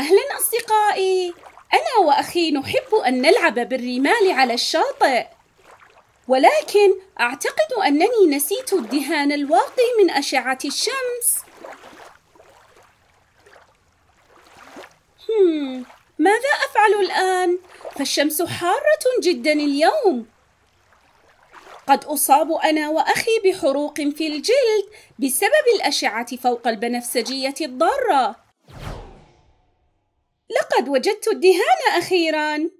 أهلا أصدقائي أنا وأخي نحب أن نلعب بالرمال على الشاطئ ولكن أعتقد أنني نسيت الدهان الواقي من أشعة الشمس هم، ماذا أفعل الآن؟ فالشمس حارة جدا اليوم قد أصاب أنا وأخي بحروق في الجلد بسبب الأشعة فوق البنفسجية الضارة لقد وجدت الدهان أخيرا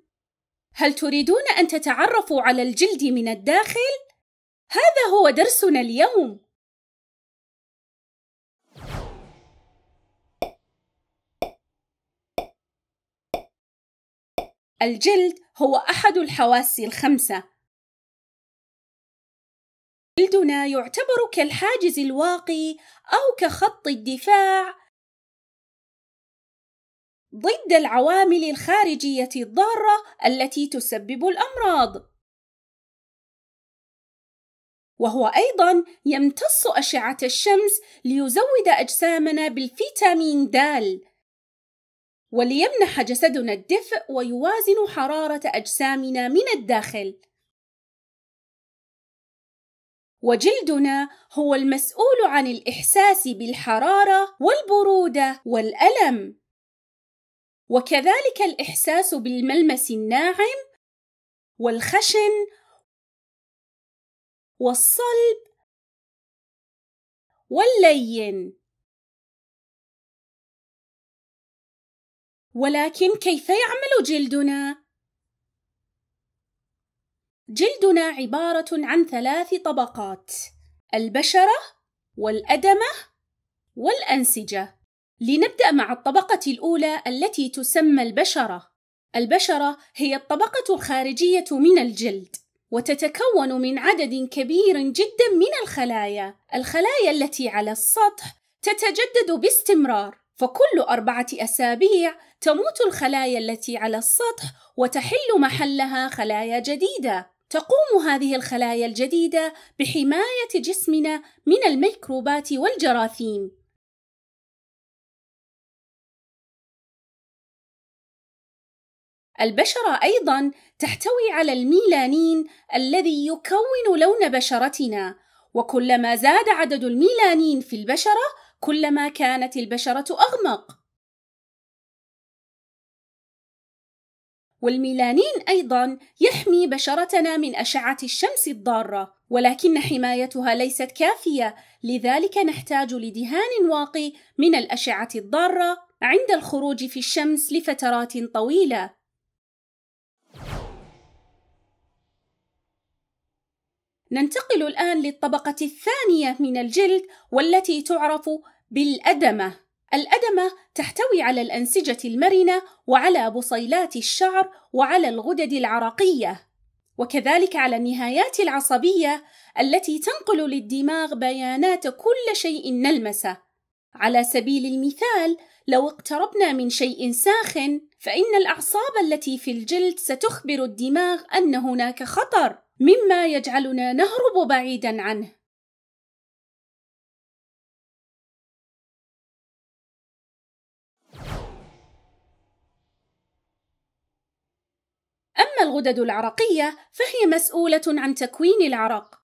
هل تريدون أن تتعرفوا على الجلد من الداخل؟ هذا هو درسنا اليوم الجلد هو أحد الحواس الخمسة. جلدنا يعتبر كالحاجز الواقي أو كخط الدفاع ضد العوامل الخارجية الضارة التي تسبب الأمراض. وهو أيضًا يمتص أشعة الشمس ليزود أجسامنا بالفيتامين د وليمنح جسدنا الدفء ويوازن حرارة أجسامنا من الداخل. وجلدنا هو المسؤول عن الإحساس بالحرارة والبرودة والألم. وكذلك الإحساس بالملمس الناعم والخشن والصلب واللين ولكن كيف يعمل جلدنا؟ جلدنا عبارة عن ثلاث طبقات البشرة والأدمة والأنسجة لنبدأ مع الطبقة الأولى التي تسمى البشرة. البشرة هي الطبقة الخارجية من الجلد، وتتكون من عدد كبير جدا من الخلايا. الخلايا التي على السطح تتجدد باستمرار، فكل أربعة أسابيع تموت الخلايا التي على السطح وتحل محلها خلايا جديدة. تقوم هذه الخلايا الجديدة بحماية جسمنا من الميكروبات والجراثيم، البشرة أيضا تحتوي على الميلانين الذي يكون لون بشرتنا وكلما زاد عدد الميلانين في البشرة كلما كانت البشرة أغمق والميلانين أيضا يحمي بشرتنا من أشعة الشمس الضارة ولكن حمايتها ليست كافية لذلك نحتاج لدهان واقي من الأشعة الضارة عند الخروج في الشمس لفترات طويلة ننتقل الآن للطبقة الثانية من الجلد والتي تعرف بالأدمة. الأدمة تحتوي على الأنسجة المرنة وعلى بصيلات الشعر وعلى الغدد العرقية، وكذلك على النهايات العصبية التي تنقل للدماغ بيانات كل شيء نلمسه. على سبيل المثال، لو اقتربنا من شيء ساخن، فإن الأعصاب التي في الجلد ستخبر الدماغ أن هناك خطر. مما يجعلنا نهرب بعيدا عنه أما الغدد العرقية فهي مسؤولة عن تكوين العرق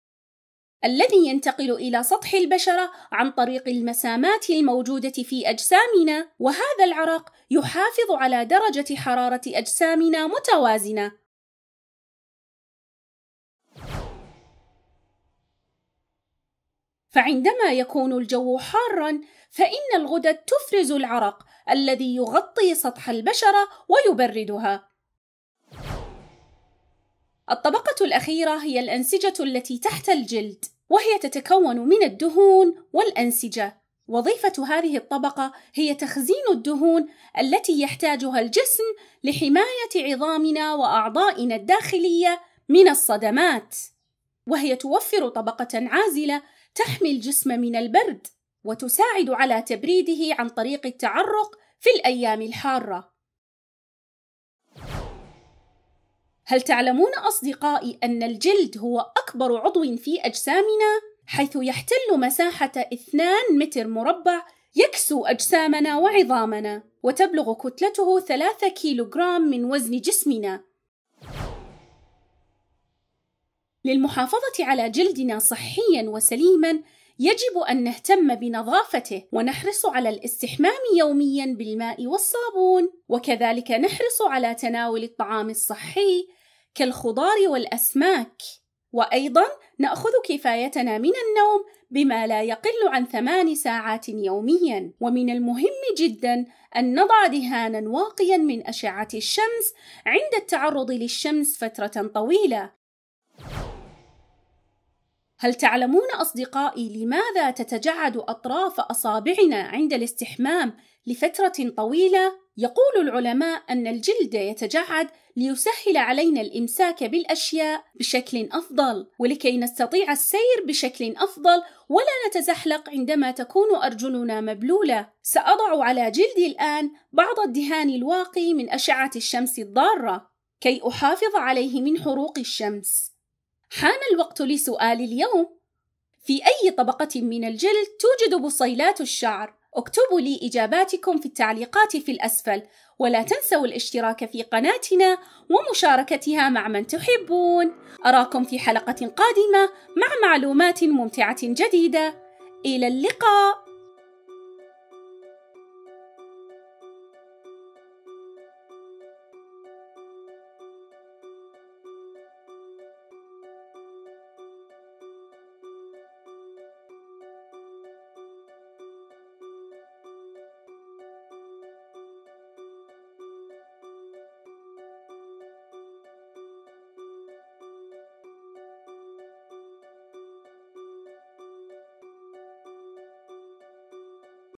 الذي ينتقل إلى سطح البشرة عن طريق المسامات الموجودة في أجسامنا وهذا العرق يحافظ على درجة حرارة أجسامنا متوازنة فعندما يكون الجو حارا فإن الغدد تفرز العرق الذي يغطي سطح البشرة ويبردها الطبقة الأخيرة هي الأنسجة التي تحت الجلد وهي تتكون من الدهون والأنسجة وظيفة هذه الطبقة هي تخزين الدهون التي يحتاجها الجسم لحماية عظامنا وأعضائنا الداخلية من الصدمات وهي توفر طبقة عازلة تحمي الجسم من البرد وتساعد على تبريده عن طريق التعرق في الأيام الحارة. هل تعلمون أصدقائي أن الجلد هو أكبر عضو في أجسامنا حيث يحتل مساحة 2 متر مربع يكسو أجسامنا وعظامنا وتبلغ كتلته 3 كيلوغرام من وزن جسمنا للمحافظة على جلدنا صحيا وسليما يجب أن نهتم بنظافته ونحرص على الاستحمام يوميا بالماء والصابون وكذلك نحرص على تناول الطعام الصحي كالخضار والأسماك وأيضا نأخذ كفايتنا من النوم بما لا يقل عن ثمان ساعات يوميا ومن المهم جدا أن نضع دهانا واقيا من أشعة الشمس عند التعرض للشمس فترة طويلة هل تعلمون أصدقائي لماذا تتجعد أطراف أصابعنا عند الاستحمام لفترة طويلة؟ يقول العلماء أن الجلد يتجعد ليسهل علينا الإمساك بالأشياء بشكل أفضل، ولكي نستطيع السير بشكل أفضل ولا نتزحلق عندما تكون أرجلنا مبلولة. سأضع على جلدي الآن بعض الدهان الواقي من أشعة الشمس الضارة كي أحافظ عليه من حروق الشمس. حان الوقت لسؤال اليوم في أي طبقة من الجلد توجد بصيلات الشعر؟ اكتبوا لي إجاباتكم في التعليقات في الأسفل ولا تنسوا الاشتراك في قناتنا ومشاركتها مع من تحبون أراكم في حلقة قادمة مع معلومات ممتعة جديدة إلى اللقاء